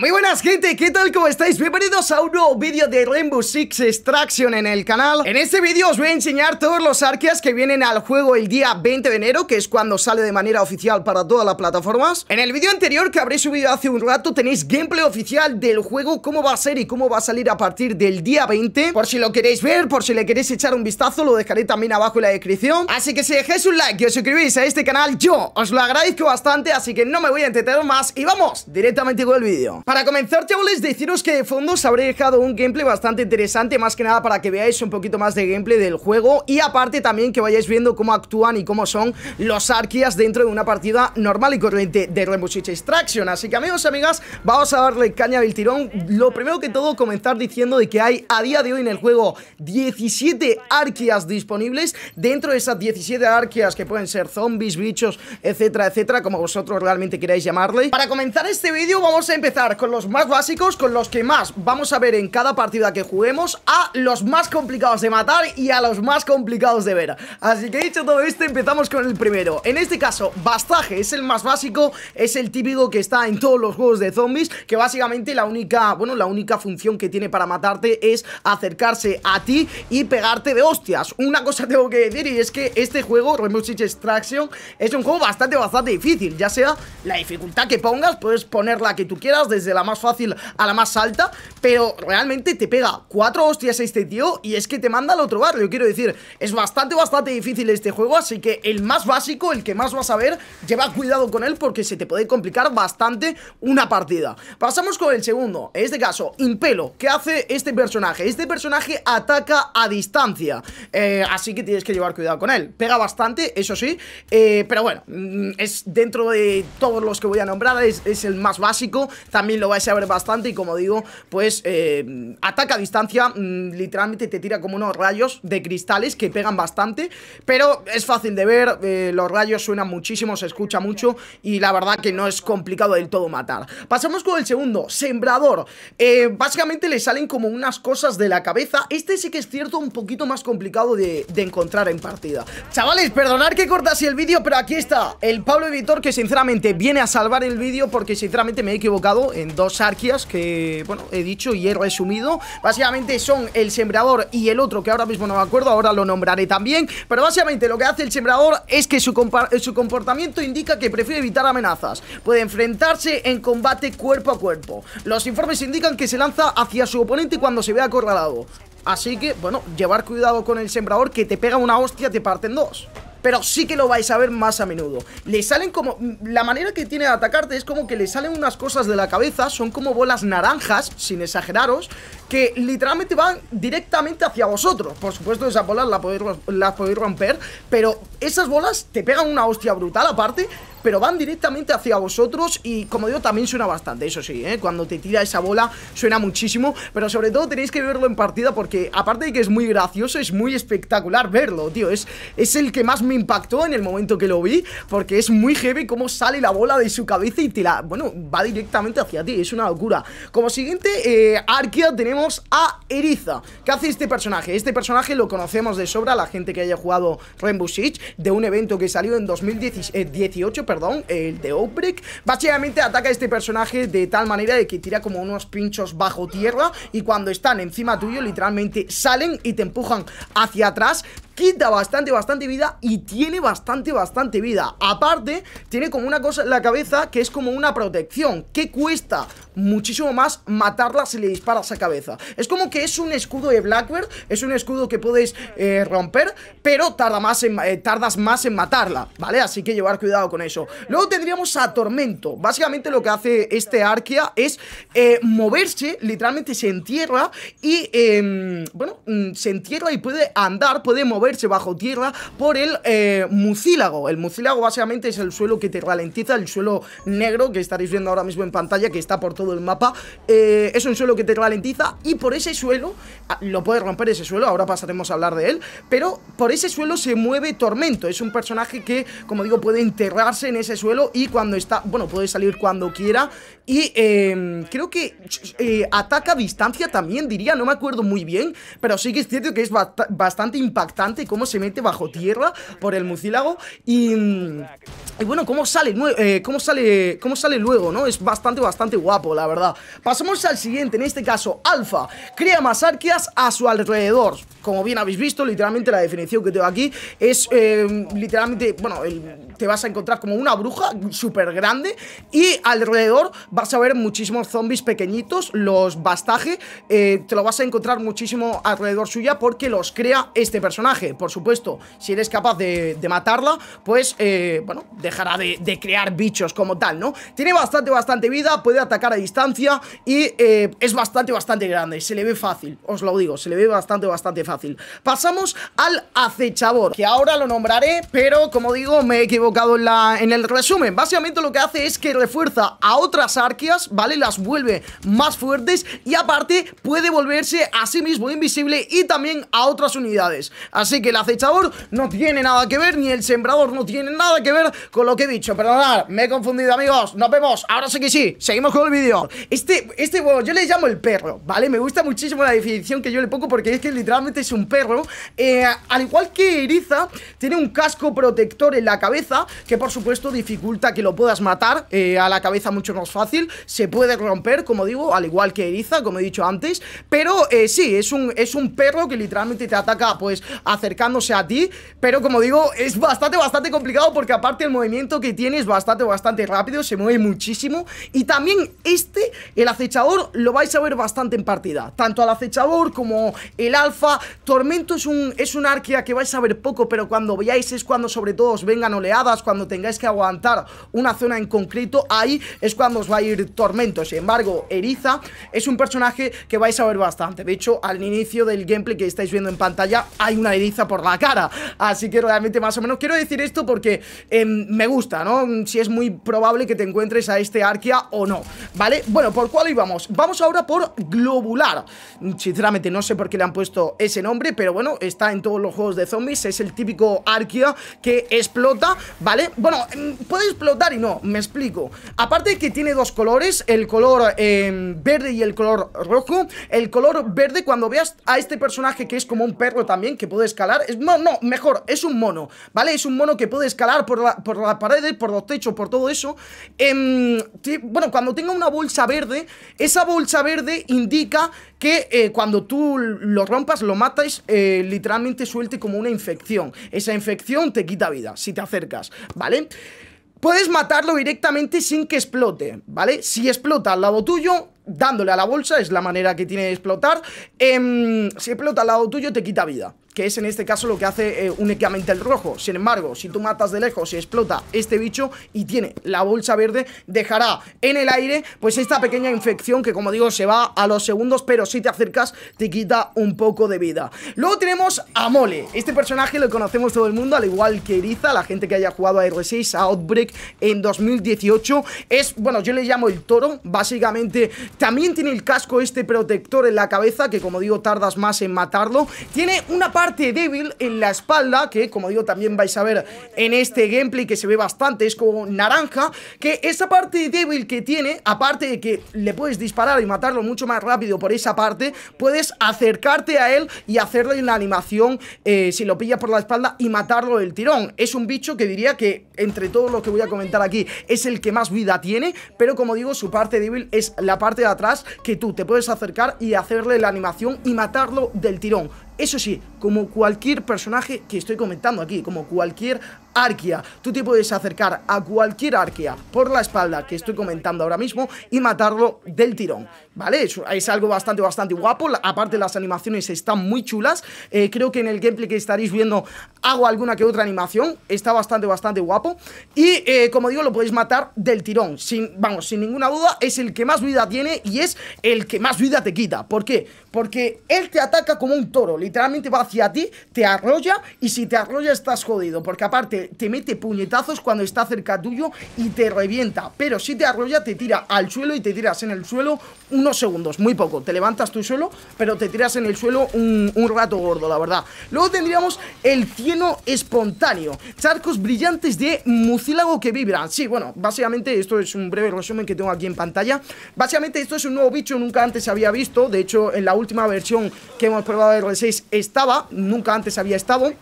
Muy buenas gente, ¿qué tal? ¿Cómo estáis? Bienvenidos a un nuevo vídeo de Rainbow Six Extraction en el canal En este vídeo os voy a enseñar todos los arqueas que vienen al juego el día 20 de enero Que es cuando sale de manera oficial para todas las plataformas En el vídeo anterior que habré subido hace un rato tenéis gameplay oficial del juego Cómo va a ser y cómo va a salir a partir del día 20 Por si lo queréis ver, por si le queréis echar un vistazo lo dejaré también abajo en la descripción Así que si dejáis un like y os suscribís a este canal yo os lo agradezco bastante Así que no me voy a entretener más y vamos directamente con el vídeo para comenzar, chavales, deciros que de fondo os habré dejado un gameplay bastante interesante, más que nada para que veáis un poquito más de gameplay del juego y aparte también que vayáis viendo cómo actúan y cómo son los arquías dentro de una partida normal y corriente de Rainbow Six Extraction. Así que, amigos, amigas, vamos a darle caña del tirón. Lo primero que todo, comenzar diciendo de que hay a día de hoy en el juego 17 arquías disponibles. Dentro de esas 17 arquías que pueden ser zombies, bichos, etcétera, etcétera, como vosotros realmente queráis llamarle. Para comenzar este vídeo vamos a empezar con los más básicos, con los que más vamos a ver en cada partida que juguemos A los más complicados de matar y a los más complicados de ver Así que dicho todo esto, empezamos con el primero En este caso, Bastaje es el más básico, es el típico que está en todos los juegos de zombies Que básicamente la única, bueno, la única función que tiene para matarte es acercarse a ti y pegarte de hostias Una cosa tengo que decir y es que este juego, Rainbow Six Extraction, es un juego bastante, bastante difícil Ya sea la dificultad que pongas, puedes poner la que tú quieras desde de la más fácil a la más alta Pero realmente te pega cuatro hostias a este tío y es que te manda al otro barrio Quiero decir, es bastante, bastante difícil este juego Así que el más básico, el que más vas a ver, lleva cuidado con él porque se te puede complicar bastante una partida Pasamos con el segundo, en este caso, Impelo ¿Qué hace este personaje? Este personaje ataca a distancia eh, Así que tienes que llevar cuidado con él Pega bastante, eso sí eh, Pero bueno, mm, es dentro de todos los que voy a nombrar, es el más básico También lo vais a ver bastante y como digo, pues eh, ataca a distancia, mm, literalmente te tira como unos rayos de cristales que pegan bastante, pero es fácil de ver, eh, los rayos suenan muchísimo, se escucha mucho y la verdad que no es complicado del todo matar. Pasamos con el segundo, Sembrador. Eh, básicamente le salen como unas cosas de la cabeza, este sí que es cierto un poquito más complicado de, encontrar en partida. Chavales, perdonad que cortase el vídeo, pero aquí está el Pablo Editor que sinceramente viene a salvar el vídeo porque sinceramente me he equivocado dos arquias que, bueno, he dicho y he resumido. Básicamente son el sembrador y el otro, que ahora mismo no me acuerdo, ahora lo nombraré también. Pero básicamente lo que hace el sembrador es que su, su comportamiento indica que prefiere evitar amenazas. Puede enfrentarse en combate cuerpo a cuerpo. Los informes indican que se lanza hacia su oponente cuando se ve acorralado. Así que, bueno, llevar cuidado con el sembrador que te pega una hostia, te parten dos pero sí que lo vais a ver más a menudo. Le salen como... La manera que tiene de atacarte es como que le salen unas cosas de la cabeza, son como bolas naranjas, sin exageraros, que literalmente van directamente hacia vosotros. Por supuesto, esas bolas las podéis, romper, pero esas bolas te pegan una hostia brutal aparte, pero van directamente hacia vosotros y como digo, también suena bastante, eso sí, ¿eh? cuando te tira esa bola suena muchísimo, pero sobre todo tenéis que verlo en partida porque aparte de que es muy gracioso, es muy espectacular verlo, tío, es, es el que más me impactó en el momento que lo vi, porque es muy heavy como sale la bola de su cabeza y te la, bueno, va directamente hacia ti, es una locura. Como siguiente, eh, tenemos a Eriza. ¿Qué hace este personaje? Este personaje lo conocemos de sobra, la gente que haya jugado Rainbow Six, de un evento que salió en 2018, perdón, el de Outbreak. Básicamente ataca a este personaje de tal manera de que tira como unos pinchos bajo tierra y cuando están encima tuyo literalmente salen y te empujan hacia atrás quita bastante, bastante vida y tiene bastante, bastante vida. Aparte, tiene como una cosa en la cabeza que es como una protección, que cuesta muchísimo más matarla si le disparas a cabeza. Es como que es un escudo de Blackbird, es un escudo que puedes eh, romper, pero tarda más eh, tardas más en matarla, ¿vale? Así que llevar cuidado con eso. Luego tendríamos a Tormento. Básicamente lo que hace este Arquia es eh, moverse, literalmente se entierra y, em, bueno, mm, se entierra y puede andar, puede moverse bajo tierra por el eh, mucílago. El mucílago básicamente es el suelo que te ralentiza, el suelo negro que estaréis viendo ahora mismo en pantalla, que está por todo el mapa. Eh, es un suelo que te ralentiza y por ese suelo, ah, lo puedes romper ese suelo, ahora pasaremos a hablar de él, pero por ese suelo se mueve Tormento. Es un personaje que, como digo, puede enterrarse en ese suelo y cuando está, bueno, puede salir cuando quiera y em, creo que eh, ataca a distancia también, diría, no me acuerdo muy bien, pero sí que es cierto que es bastante impactante cómo se mete bajo tierra por el mucílago y, bueno, cómo sale, eh, cómo sale cómo sale luego, ¿no? Es bastante, bastante guapo, la verdad. Pasamos al siguiente, en este caso, Alfa. Crea más arqueas a su alrededor. Como bien habéis visto, literalmente la definición que tengo aquí es eh, literalmente, bueno, el te vas a encontrar como una bruja súper grande y alrededor vas a ver muchísimos zombies pequeñitos, los bastaje, eh, te lo vas a encontrar muchísimo alrededor suya porque los crea este personaje. Por supuesto, si eres capaz de, matarla, pues, eh, bueno, dejará de, crear bichos como tal, ¿no? Tiene bastante, bastante vida, puede atacar a distancia y eh, es bastante, bastante grande. Se le ve fácil, os lo digo, se le ve bastante, bastante fácil. Pasamos al acechador, que ahora lo nombraré, pero como digo, me he equivocado en, el resumen. Básicamente lo que hace es que refuerza a otras arqueas, ¿vale? Las vuelve más fuertes y aparte puede volverse a sí mismo invisible y también a otras unidades. Así que el acechador no tiene nada que ver, ni el sembrador no tiene nada que ver con lo que he dicho. Perdonad, me he confundido, amigos. Nos vemos. Ahora sí que sí. Seguimos con el vídeo. Este, este bueno, yo le llamo el perro, ¿vale? Me gusta muchísimo la definición que yo le pongo porque es que literalmente es un perro. Eh, al igual que Eriza, tiene un casco protector en la cabeza que por supuesto dificulta que lo puedas matar eh, a la cabeza mucho más fácil, se puede romper, como digo, al igual que Eriza, como he dicho antes, pero eh, sí, es un, es un perro que literalmente te ataca pues acercándose a ti, pero como digo, es bastante, bastante complicado porque aparte el movimiento que tiene es bastante, bastante rápido, se mueve muchísimo y también este, el acechador, lo vais a ver bastante en partida, tanto al acechador como el alfa, Tormento es un, es un arquea que vais a ver poco, pero cuando veáis es cuando sobre todo os vengan oleadas cuando tengáis que aguantar una zona en concreto, ahí es cuando os va a ir Tormento. Sin embargo, Eriza es un personaje que vais a ver bastante. De hecho, al inicio del gameplay que estáis viendo en pantalla, hay una Eriza por la cara. Así que realmente más o menos quiero decir esto porque em, me gusta, ¿no? Si es muy probable que te encuentres a este Arquia o no, ¿vale? Bueno, ¿por cuál íbamos? Vamos ahora por Globular. Sinceramente no sé por qué le han puesto ese nombre, pero bueno, está en todos los juegos de zombies. Es el típico Arquia que explota ¿vale? Bueno, mm, puede explotar y no, me explico. Aparte que tiene dos colores, el color em, verde y el color rojo. El color verde, cuando veas a este personaje que es como un perro también, que puede escalar, es, no, no, mejor, es un mono, ¿vale? Es un mono que puede escalar por la, por la pared, por los techos, por todo eso. Em, bueno, cuando tenga una bolsa verde, esa bolsa verde indica que eh, cuando tú lo rompas, lo matas, eh, literalmente suelte como una infección. Esa infección te quita vida si te acercas, ¿vale? Puedes matarlo directamente sin que explote, ¿vale? Si explota al lado tuyo, dándole a la bolsa, es la manera que tiene de explotar. Em, si explota al lado tuyo, te quita vida, que es en este caso lo que hace eh, únicamente el rojo. Sin embargo, si tú matas de lejos y explota este bicho y tiene la bolsa verde, dejará en el aire pues esta pequeña infección que como digo se va a los segundos, pero si te acercas te quita un poco de vida. Luego tenemos a Mole. Este personaje lo conocemos todo el mundo, al igual que Eriza, la gente que haya jugado a R6, a Outbreak en 2018. Es, bueno, yo le llamo el toro, básicamente también tiene el casco este protector en la cabeza que como digo tardas más en matarlo. Tiene una parte parte débil en la espalda, que como digo también vais a ver en este gameplay que se ve bastante, es como naranja, que esa parte débil que tiene, aparte de que le puedes disparar y matarlo mucho más rápido por esa parte, puedes acercarte a él y hacerle la animación eh, si lo pillas por la espalda y matarlo del tirón. Es un bicho que diría que entre todos los que voy a comentar aquí es el que más vida tiene, pero como digo, su parte débil es la parte de atrás que tú te puedes acercar y hacerle la animación y matarlo del tirón. Eso sí, como cualquier personaje que estoy comentando aquí, como cualquier arquia. Tú te puedes acercar a cualquier arquia por la espalda que estoy comentando ahora mismo y matarlo del tirón, ¿vale? Es, es algo bastante, bastante guapo. aparte las animaciones están muy chulas. Eh, creo que en el gameplay que estaréis viendo hago alguna que otra animación. Está bastante, bastante guapo. Y eh, como digo, lo podéis matar del tirón. Sin, vamos, sin ninguna duda, es el que más vida tiene y es el que más vida te quita. ¿Por qué? Porque él te ataca como un toro. Literalmente va a a ti, te arrolla y si te arrolla estás jodido, porque aparte te mete puñetazos cuando está cerca tuyo y te revienta, pero si te arrolla te tira al suelo y te tiras en el suelo unos segundos, muy poco, te levantas Tu suelo, pero te tiras en el suelo un, rato gordo, la verdad. Luego tendríamos el cieno espontáneo, charcos brillantes de mucílago que vibran, sí, bueno, básicamente esto es un breve resumen que tengo aquí en pantalla, básicamente esto es un nuevo bicho, nunca antes se había visto, de hecho en la última versión que hemos probado de R6 estaba, nunca antes había estado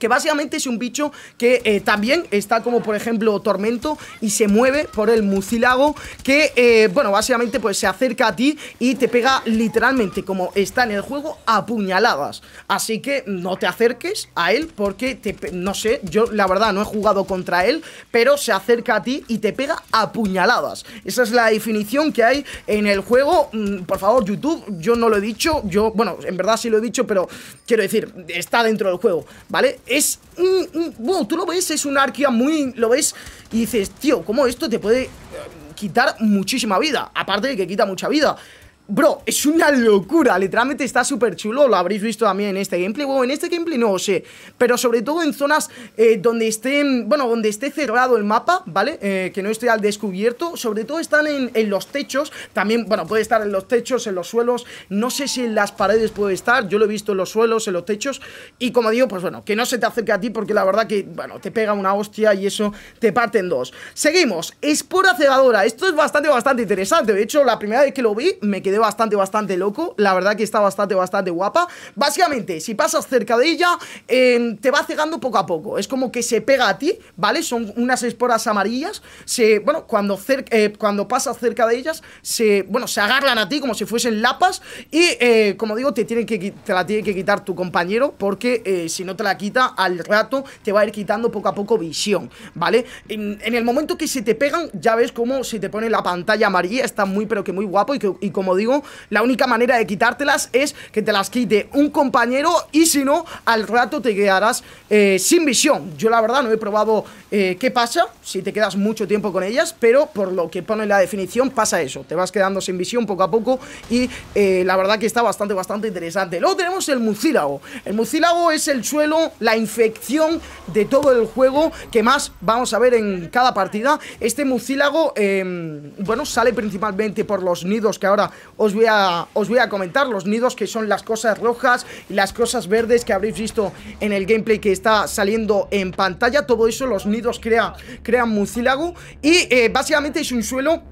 que básicamente es un bicho que eh, también está como por ejemplo Tormento y se mueve por el mucilago que eh, bueno básicamente pues se acerca a ti y te pega literalmente como está en el juego apuñaladas así que no te acerques a él porque no sé yo la verdad no he jugado contra él pero se acerca a ti y te pega a puñaladas. esa es la definición que hay en el juego mm, por favor YouTube yo no lo he dicho yo bueno en verdad sí lo he dicho pero quiero decir está dentro del juego vale es... un... tú lo ves, es una arquía muy... Lo ves y dices, tío, ¿cómo esto te puede eh, quitar muchísima vida? Aparte de que quita mucha vida. Bro, es una locura, literalmente está súper chulo, lo habréis visto también en este gameplay, o en este gameplay no lo sé, pero sobre todo en zonas eh, donde estén, bueno, donde esté cerrado el mapa, ¿vale? Eh, que no esté al descubierto, sobre todo están en, los techos, también, bueno, puede estar en los techos, en los suelos, no sé si en las paredes puede estar, yo lo he visto en los suelos, en los techos, y como digo, pues bueno, que no se te acerque a ti porque la verdad que, bueno, te pega una hostia y eso te parte en dos. Seguimos, espora cegadora, esto es bastante, bastante interesante, de hecho, la primera vez que lo vi me quedé bastante, bastante loco. La verdad que está bastante, bastante guapa. Básicamente, si pasas cerca de ella, em, te va cegando poco a poco. Es como que se pega a ti, ¿vale? Son unas esporas amarillas. Se, bueno, cuando, eh, cuando pasas cerca de ellas, se, bueno, se agarran a ti como si fuesen lapas. Y, eh, como digo, te, tienen que, la tiene que quitar tu compañero porque eh, si no te la quita, al rato te va a ir quitando poco a poco visión, ¿vale? En, el momento que se te pegan, ya ves cómo se te pone la pantalla amarilla. Está muy, pero que muy guapo y, y como digo, digo, la única manera de quitártelas es que te las quite un compañero y si no, al rato te quedarás eh, sin visión. Yo la verdad no he probado eh, qué pasa si te quedas mucho tiempo con ellas, pero por lo que pone la definición pasa eso, te vas quedando sin visión poco a poco y eh, la verdad que está bastante, bastante interesante. Luego tenemos el mucílago. El mucílago es el suelo, la infección de todo el juego que más vamos a ver en cada partida. Este mucílago, em, bueno, sale principalmente por los nidos que ahora os voy, a, comentar los nidos que son las cosas rojas y las cosas verdes que habréis visto en el gameplay que está saliendo en pantalla. Todo eso, los nidos crea, crean mucílago y eh, básicamente es un suelo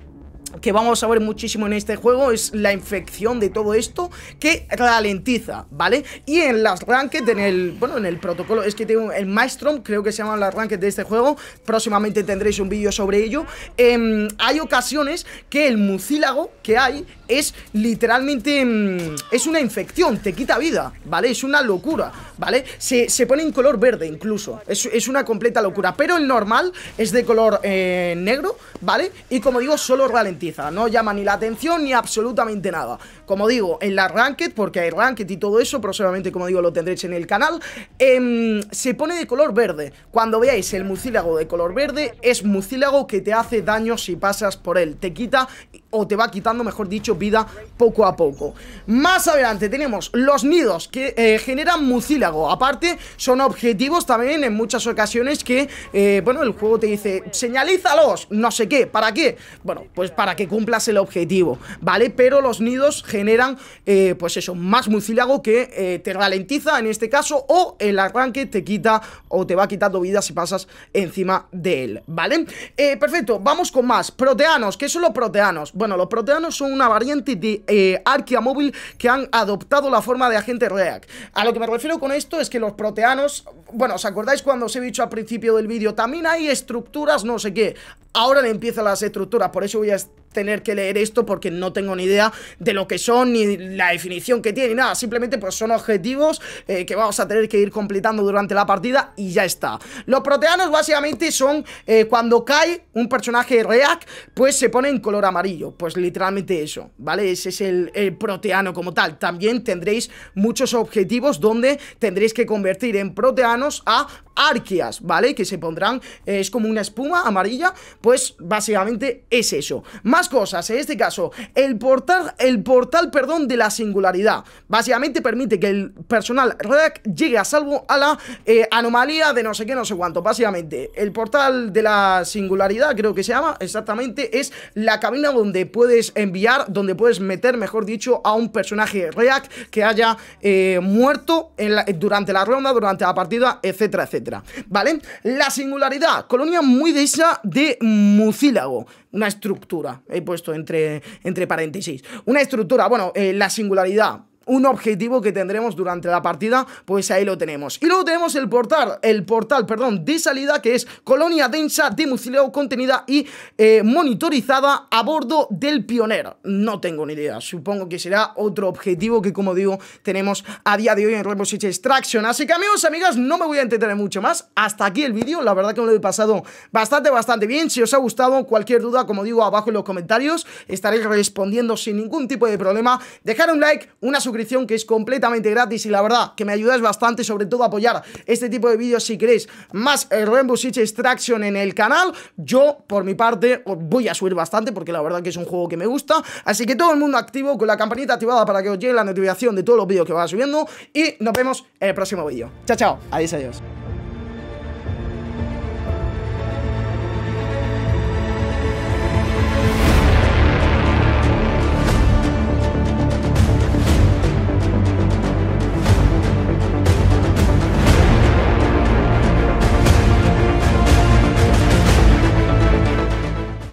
que vamos a ver muchísimo en este juego es la infección de todo esto que ralentiza, ¿vale? Y en las ranked, en el, bueno, en el protocolo, es que tengo el Maestrom, creo que se llaman las ranked de este juego, próximamente tendréis un vídeo sobre ello, em, hay ocasiones que el mucílago que hay es literalmente, em, es una infección, te quita vida, ¿vale? Es una locura, ¿vale? Se, pone en color verde incluso, es, es, una completa locura, pero el normal es de color eh, negro, ¿vale? Y como digo, solo ralentiza no llama ni la atención ni absolutamente nada como digo, en la Ranket, porque hay Ranked y todo eso, próximamente, como digo, lo tendréis en el canal, em, se pone de color verde. Cuando veáis el mucílago de color verde, es mucílago que te hace daño si pasas por él. Te quita o te va quitando, mejor dicho, vida poco a poco. Más adelante tenemos los nidos que eh, generan mucílago. Aparte, son objetivos también en muchas ocasiones que, eh, bueno, el juego te dice, señalízalos, no sé qué, ¿para qué? Bueno, pues para que cumplas el objetivo, ¿vale? Pero los nidos generan generan, eh, pues eso, más mucílago que eh, te ralentiza en este caso o el arranque te quita o te va quitando vida si pasas encima de él, ¿vale? Eh, perfecto, vamos con más. Proteanos, ¿qué son los proteanos? Bueno, los proteanos son una variante de Arquia móvil que han adoptado la forma de agente React. A lo que me refiero con esto es que los proteanos, bueno, ¿os acordáis cuando os he dicho al principio del vídeo? También hay estructuras, no sé qué. Ahora le empiezan las estructuras, por eso voy a tener que leer esto porque no tengo ni idea de lo que son, ni la definición que tiene, nada. Simplemente pues son objetivos eh, que vamos a tener que ir completando durante la partida y ya está. Los proteanos básicamente son eh, cuando cae un personaje React, pues se pone en color amarillo. Pues literalmente eso, ¿vale? Ese es el proteano como tal. También tendréis muchos objetivos donde tendréis que convertir en proteanos a arqueas, ¿vale? Que se pondrán, eh, es como una espuma amarilla, pues básicamente es eso. Más cosas, en este caso, el portal, el portal, perdón, de la singularidad. Básicamente permite que el personal React llegue a salvo a la eh, anomalía de no sé qué, no sé cuánto. Básicamente, el portal de la singularidad, creo que se llama, exactamente, es la cabina donde puedes enviar, donde puedes meter, mejor dicho, a un personaje React que haya eh, muerto durante la ronda, durante la partida, etcétera, etcétera. ¿Vale? La singularidad, colonia muy esa de mucílago. Una estructura, he puesto entre, entre paréntesis. Una estructura, bueno, eh, la singularidad un objetivo que tendremos durante la partida, pues ahí lo tenemos. Y luego tenemos el portal, el portal, perdón, de salida que es colonia densa de mucileo contenida y eh, monitorizada a bordo del pionero. No tengo ni idea, supongo que será otro objetivo que como digo tenemos a día de hoy en Rainbow Six Extraction. Así que amigos, amigas, no me voy a entretener mucho más. Hasta aquí el vídeo, la verdad que me lo he pasado bastante, bastante bien. Si os ha gustado, cualquier duda, como digo, abajo en los comentarios, estaré respondiendo sin ningún tipo de problema. Dejar un like, una suscripción que es completamente gratis y la verdad que me ayudas bastante, sobre todo a apoyar este tipo de vídeos si queréis más el eh, Rainbow Six Extraction en el canal. Yo, por mi parte, os voy a subir bastante porque la verdad que es un juego que me gusta. Así que todo el mundo activo con la campanita activada para que os llegue la notificación de todos los vídeos que vaya subiendo y nos vemos en el próximo vídeo. Chao, chao. Adiós, adiós.